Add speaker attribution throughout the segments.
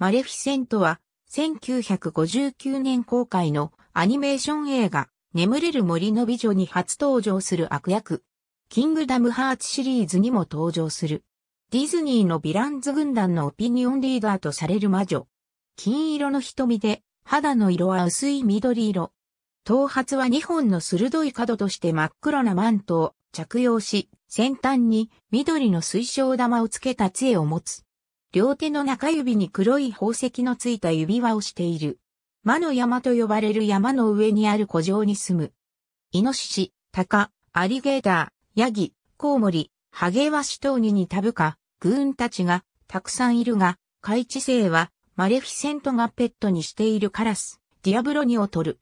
Speaker 1: マレフィセントは、1959年公開のアニメーション映画、眠れる森の美女に初登場する悪役、キングダムハーツシリーズにも登場する。ディズニーのヴィランズ軍団のオピニオンリーダーとされる魔女。金色の瞳で、肌の色は薄い緑色。頭髪は2本の鋭い角として真っ黒なマントを着用し、先端に緑の水晶玉をつけた杖を持つ。両手の中指に黒い宝石のついた指輪をしている。魔の山と呼ばれる山の上にある古城に住む。イノシシ、タカ、アリゲーター、ヤギ、コウモリ、ハゲワシ等に似た部下、ンたちがたくさんいるが、海地星はマレフィセントがペットにしているカラス、ディアブロニを取る。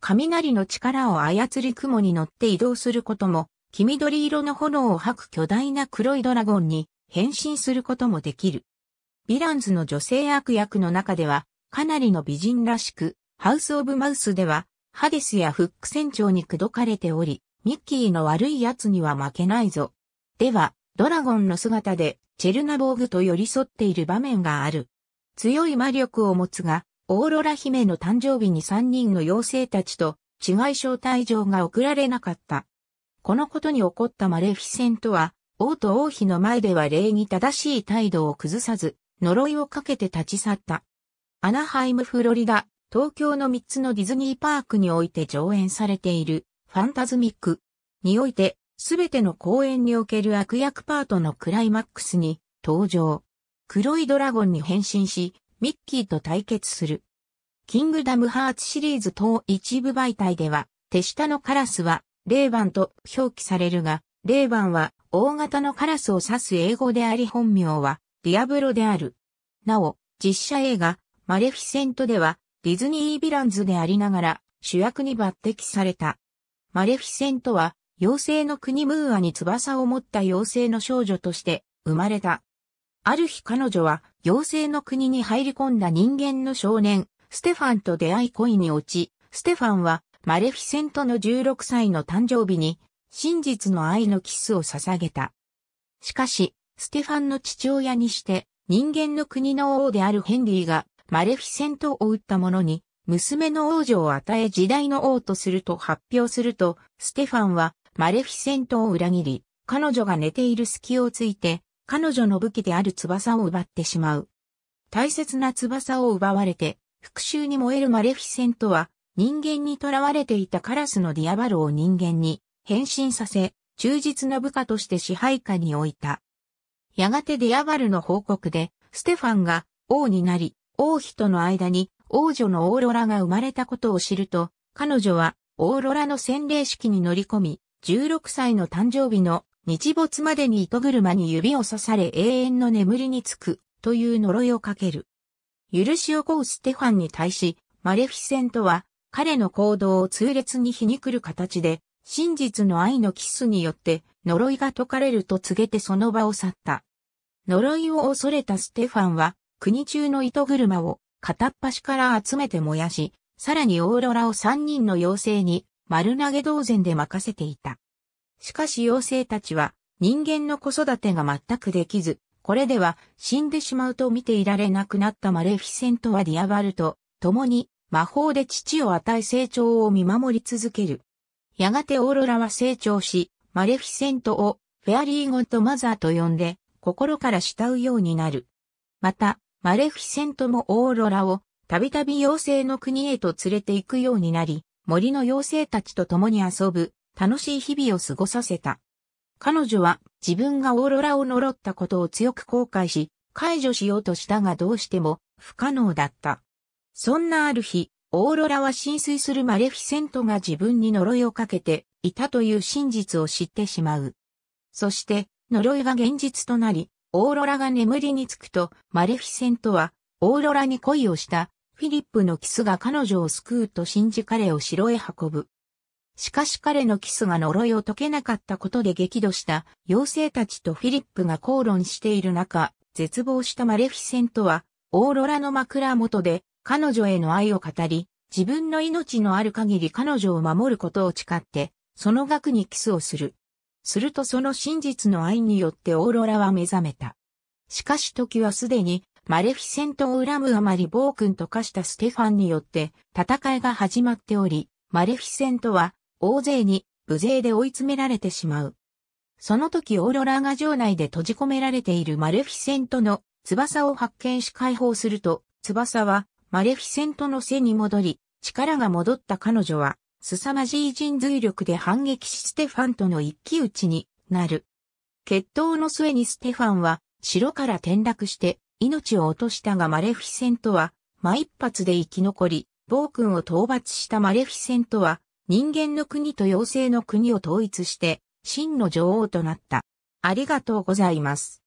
Speaker 1: 雷の力を操り雲に乗って移動することも、黄緑色の炎を吐く巨大な黒いドラゴンに変身することもできる。ヴィランズの女性悪役の中では、かなりの美人らしく、ハウス・オブ・マウスでは、ハデスやフック船長に口説かれており、ミッキーの悪い奴には負けないぞ。では、ドラゴンの姿で、チェルナボーグと寄り添っている場面がある。強い魔力を持つが、オーロラ姫の誕生日に3人の妖精たちと、違い招待状が送られなかった。このことに起こったマレフィセントは、王と王妃の前では礼儀正しい態度を崩さず、呪いをかけて立ち去った。アナハイムフロリダ、東京の3つのディズニーパークにおいて上演されているファンタズミックにおいてすべての公演における悪役パートのクライマックスに登場。黒いドラゴンに変身し、ミッキーと対決する。キングダムハーツシリーズ等一部媒体では、手下のカラスは、レイバンと表記されるが、レイバンは大型のカラスを指す英語であり本名は、ディアブロである。なお、実写映画、マレフィセントでは、ディズニー・ヴィランズでありながら、主役に抜擢された。マレフィセントは、妖精の国ムーアに翼を持った妖精の少女として生まれた。ある日彼女は妖精の国に入り込んだ人間の少年、ステファンと出会い恋に落ち、ステファンはマレフィセントの16歳の誕生日に真実の愛のキスを捧げた。しかし、ステファンの父親にして、人間の国の王であるヘンリーが、マレフィセントを撃った者に、娘の王女を与え時代の王とすると発表すると、ステファンは、マレフィセントを裏切り、彼女が寝ている隙をついて、彼女の武器である翼を奪ってしまう。大切な翼を奪われて、復讐に燃えるマレフィセントは、人間に囚われていたカラスのディアバロを人間に変身させ、忠実な部下として支配下に置いた。やがてディアバルの報告で、ステファンが王になり、王妃との間に王女のオーロラが生まれたことを知ると、彼女はオーロラの洗礼式に乗り込み、16歳の誕生日の日没までに糸車に指を刺され永遠の眠りにつくという呪いをかける。許しを請うステファンに対し、マレフィセントは彼の行動を痛烈に皮肉る形で真実の愛のキスによって呪いが解かれると告げてその場を去った。呪いを恐れたステファンは国中の糸車を片っ端から集めて燃やし、さらにオーロラを三人の妖精に丸投げ同然で任せていた。しかし妖精たちは人間の子育てが全くできず、これでは死んでしまうと見ていられなくなったマレフィセントはディアバルと共に魔法で父を与え成長を見守り続ける。やがてオーロラは成長し、マレフィセントをフェアリーゴッドマザーと呼んで、心から慕うようになる。また、マレフィセントもオーロラを、たびたび妖精の国へと連れて行くようになり、森の妖精たちと共に遊ぶ、楽しい日々を過ごさせた。彼女は自分がオーロラを呪ったことを強く後悔し、解除しようとしたがどうしても不可能だった。そんなある日、オーロラは浸水するマレフィセントが自分に呪いをかけていたという真実を知ってしまう。そして呪いが現実となり、オーロラが眠りにつくと、マレフィセントはオーロラに恋をしたフィリップのキスが彼女を救うと信じ彼を城へ運ぶ。しかし彼のキスが呪いを解けなかったことで激怒した妖精たちとフィリップが口論している中、絶望したマレフィセントは、オーロラの枕元で彼女への愛を語り、自分の命のある限り彼女を守ることを誓って、その額にキスをする。するとその真実の愛によってオーロラは目覚めた。しかし時はすでに、マレフィセントを恨むあまり暴君と化したステファンによって戦いが始まっており、マレフィセントは大勢に無勢で追い詰められてしまう。その時オーロラが城内で閉じ込められているマレフィセントの翼を発見し解放すると、翼はマレフィセントの背に戻り、力が戻った彼女は、凄まじい人髄力で反撃しステファンとの一騎打ちになる。決闘の末にステファンは、城から転落して命を落としたがマレフィセントは、真一発で生き残り、暴君を討伐したマレフィセントは、人間の国と妖精の国を統一して、真の女王となった。ありがとうございます。